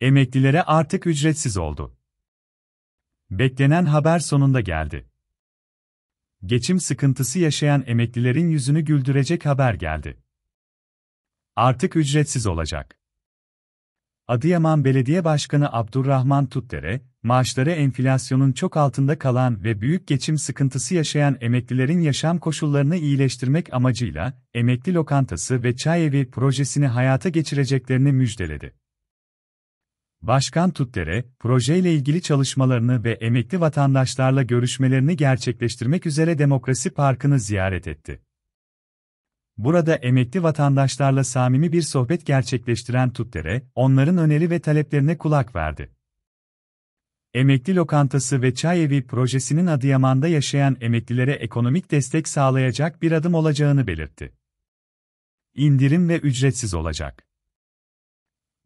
Emeklilere artık ücretsiz oldu. Beklenen haber sonunda geldi. Geçim sıkıntısı yaşayan emeklilerin yüzünü güldürecek haber geldi. Artık ücretsiz olacak. Adıyaman Belediye Başkanı Abdurrahman Tutdere, maaşları enflasyonun çok altında kalan ve büyük geçim sıkıntısı yaşayan emeklilerin yaşam koşullarını iyileştirmek amacıyla emekli lokantası ve çay evi projesini hayata geçireceklerini müjdeledi. Başkan Tutdere, projeyle ilgili çalışmalarını ve emekli vatandaşlarla görüşmelerini gerçekleştirmek üzere Demokrasi Parkı'nı ziyaret etti. Burada emekli vatandaşlarla samimi bir sohbet gerçekleştiren Tutdere, onların öneri ve taleplerine kulak verdi. Emekli Lokantası ve Çay Evi projesinin Adıyaman'da yaşayan emeklilere ekonomik destek sağlayacak bir adım olacağını belirtti. İndirim ve ücretsiz olacak.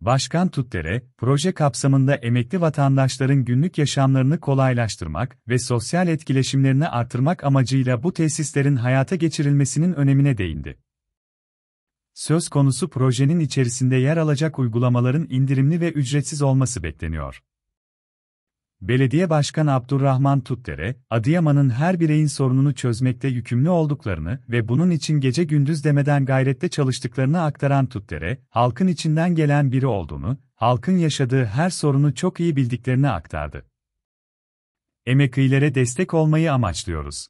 Başkan Tutdere, proje kapsamında emekli vatandaşların günlük yaşamlarını kolaylaştırmak ve sosyal etkileşimlerini artırmak amacıyla bu tesislerin hayata geçirilmesinin önemine değindi. Söz konusu projenin içerisinde yer alacak uygulamaların indirimli ve ücretsiz olması bekleniyor. Belediye Başkanı Abdurrahman Tutdere, Adıyaman'ın her bireyin sorununu çözmekte yükümlü olduklarını ve bunun için gece gündüz demeden gayretle çalıştıklarını aktaran Tutdere, halkın içinden gelen biri olduğunu, halkın yaşadığı her sorunu çok iyi bildiklerini aktardı. Emeklilere destek olmayı amaçlıyoruz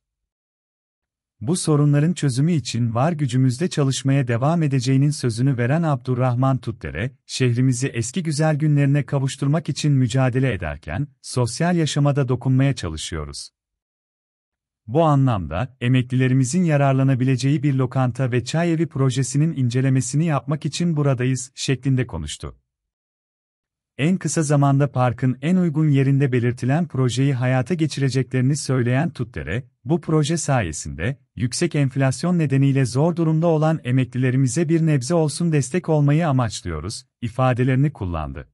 bu sorunların çözümü için var gücümüzle çalışmaya devam edeceğinin sözünü veren Abdurrahman Tutdere, şehrimizi eski güzel günlerine kavuşturmak için mücadele ederken, sosyal yaşamada dokunmaya çalışıyoruz. Bu anlamda, emeklilerimizin yararlanabileceği bir lokanta ve çay evi projesinin incelemesini yapmak için buradayız, şeklinde konuştu en kısa zamanda parkın en uygun yerinde belirtilen projeyi hayata geçireceklerini söyleyen Tutdere, bu proje sayesinde, yüksek enflasyon nedeniyle zor durumda olan emeklilerimize bir nebze olsun destek olmayı amaçlıyoruz, ifadelerini kullandı.